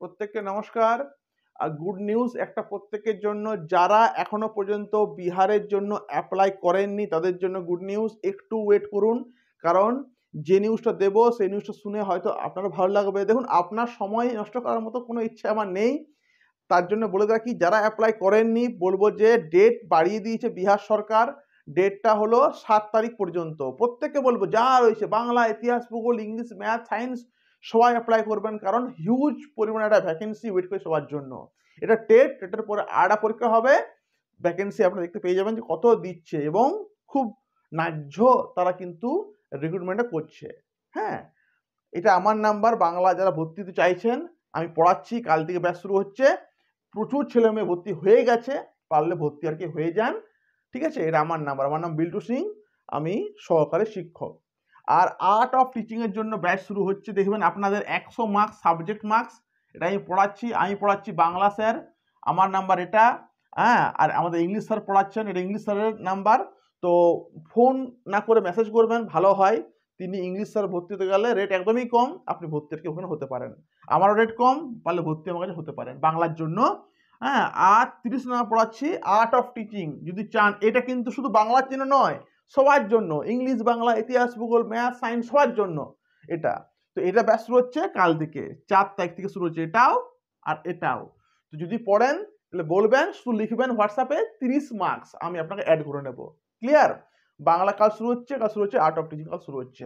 প্রত্যেককে নমস্কার good news একটা প্রত্যেকের জন্য যারা এখনো পর্যন্ত বিহারের জন্য অ্যাপ্লাই করেননি তাদের জন্য গুড নিউজ একটু ওয়েট করুন কারণ যে নিউজটা দেব সেই নিউজটা শুনে হয়তো আপনার ভালো লাগবে দেখুন আপনার সময় নষ্ট করার মতো কোনো ইচ্ছে আমার নেই তার জন্য বলে রাখি যারা অ্যাপ্লাই করেননি বলবো যে ডেট বাড়িয়ে দিয়েছে বিহার সরকার ডেটটা হলো সাত তারিখ পর্যন্ত প্রত্যেককে বলবো যা রয়েছে বাংলা ইতিহাস ভূগোল ইংলিশ ম্যাথ সায়েন্স সবাই অ্যাপ্লাই করবেন কারণ হিউজ পরিমাণে একটা ভ্যাকেন্সি ওয়েট করে সবার জন্য এটা টেট টেটের পরে আড়া পরীক্ষা হবে ভ্যাকেন্সি আপনারা দেখতে পেয়ে যাবেন যে কত দিচ্ছে এবং খুব ন্যায্য তারা কিন্তু রিক্রুটমেন্টটা করছে হ্যাঁ এটা আমার নাম্বার বাংলা যারা ভর্তি হতে চাইছেন আমি পড়াচ্ছি কাল থেকে ব্যাস শুরু হচ্ছে প্রচুর ছেলে মেয়ে ভর্তি হয়ে গেছে পারলে ভর্তি আর কি হয়ে যান ঠিক আছে এটা আমার নাম্বার আমার নাম বিল্টু সিং আমি সহকারী শিক্ষক আর আর্ট অফ টিচিংয়ের জন্য ব্যাচ শুরু হচ্ছে দেখবেন আপনাদের একশো মার্কস সাবজেক্ট মার্কস এটা আমি পড়াচ্ছি আমি পড়াচ্ছি বাংলা স্যার আমার নাম্বার এটা হ্যাঁ আর আমাদের ইংলিশ স্যার পড়াচ্ছেন এটা ইংলিশ স্যারের নাম্বার তো ফোন না করে মেসেজ করবেন ভালো হয় তিনি ইংলিশ স্যার ভর্তি হতে গেলে রেট একদমই কম আপনি ভর্তি কি ওখানে হতে পারেন আমারও রেট কম পারলে ভর্তি আমার কাছে হতে পারেন বাংলার জন্য হ্যাঁ আর তিরিশ নাম্বার পড়াচ্ছি আর্ট অফ টিচিং যদি চান এটা কিন্তু শুধু বাংলার জন্য নয় সবার জন্য ইংলিশ বাংলা ইতিহাস ভূগোল ম্যাথ সায়েন্স সবার জন্য এটা তো এটা ব্যাস শুরু হচ্ছে কাল থেকে চার তারিখ থেকে শুরু হচ্ছে এটাও আর এটাও তো যদি পড়েন তাহলে বলবেন শুধু লিখবেন হোয়াটসঅ্যাপে তিরিশ মার্কস আমি আপনাকে অ্যাড করে নেব ক্লিয়ার বাংলা কাল শুরু হচ্ছে কাল শুরু হচ্ছে আর্ট অফ টিচিং কাল শুরু হচ্ছে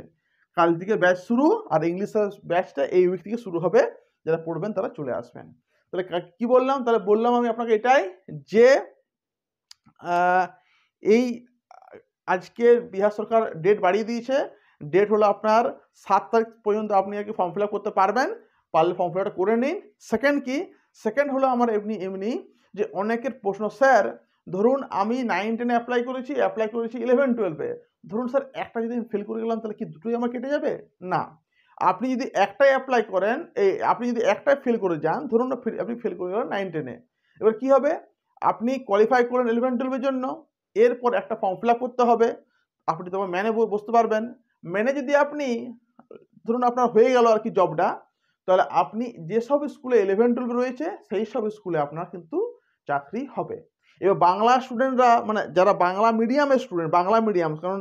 কাল থেকে ব্যাচ শুরু আর ইংলিশের ব্যাচটা এই উইক থেকে শুরু হবে যারা পড়বেন তারা চলে আসবেন তাহলে কি বললাম তাহলে বললাম আমি আপনাকে এটাই যে এই আজকে বিহার সরকার ডেট বাড়িয়ে দিয়েছে ডেট হলো আপনার সাত তারিখ পর্যন্ত আপনি আর কি ফর্ম ফিল করতে পারবেন পারলে ফর্ম ফিল করে নিন সেকেন্ড কি সেকেন্ড হলো আমার এমনি এমনি যে অনেকের প্রশ্ন স্যার ধরুন আমি নাইন টেনে অ্যাপ্লাই করেছি অ্যাপ্লাই করেছি ইলেভেন টুয়েলভে ধরুন স্যার একটা যদি আমি ফেল করে গেলাম তাহলে কি দুটোই আমার কেটে যাবে না আপনি যদি একটাই অ্যাপ্লাই করেন এই আপনি যদি একটাই ফেল করে যান ধরুন আপনি ফেল করে গেলেন নাইন টেনে এবার কি হবে আপনি কোয়ালিফাই করেন ইলেভেন টুয়েলভের জন্য এরপর একটা ফর্ম ফিল করতে হবে আপনি তখন ম্যানে বসতে পারবেন ম্যানে যদি আপনি ধরুন আপনার হয়ে গেল আর কি জবটা তাহলে আপনি যেসব স্কুলে ইলেভেন টুয়েলভ রয়েছে সেই সব স্কুলে আপনার কিন্তু চাকরি হবে এবার বাংলা স্টুডেন্টরা মানে যারা বাংলা মিডিয়ামের স্টুডেন্ট বাংলা মিডিয়াম কারণ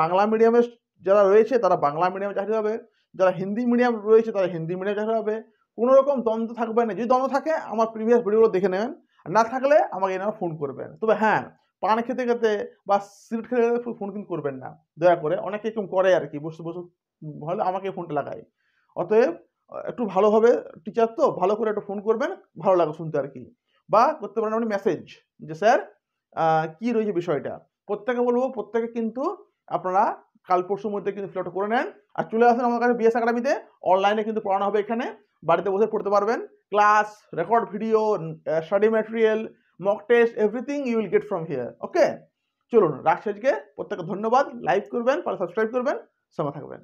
বাংলা মিডিয়ামের যারা রয়েছে তারা বাংলা মিডিয়ামে চাকরি হবে যারা হিন্দি মিডিয়াম রয়েছে তারা হিন্দি মিডিয়ামে চাকরি হবে কোনো রকম দ্বন্দ্ব থাকবে না যদি দ্বন্দ্ব থাকে আমার প্রিভিয়াস ভিডিওগুলো দেখে নেবেন না থাকলে আমাকে এনারা ফোন করবেন তবে হ্যাঁ পান খেতে খেতে বা সিট খেতে খেতে ফোন কিন্তু করবেন না দয়া করে অনেকে এরকম করে আর কি বসে বসে হলে আমাকে ফোনটা লাগায় অতএব একটু ভালোভাবে টিচার তো ভালো করে একটু ফোন করবেন ভালো লাগে শুনতে আর কি বা করতে পারেন আপনি মেসেজ যে স্যার কি রয়েছে বিষয়টা প্রত্যেকে বলবো প্রত্যেকে কিন্তু আপনারা কাল পরশুর মধ্যে কিন্তু ফিল করে নেন আর চলে আসেন আমার কাছে বিএস একাডেমিতে অনলাইনে কিন্তু পড়ানো হবে এখানে বাড়িতে বসে পড়তে পারবেন class record video study material mock test everything you will get from here okay চলুন রাখছি আজকে প্রত্যেকে ধন্যবাদ লাইক করবেন পরে সাবস্ক্রাইব করবেন সময় থাকবেন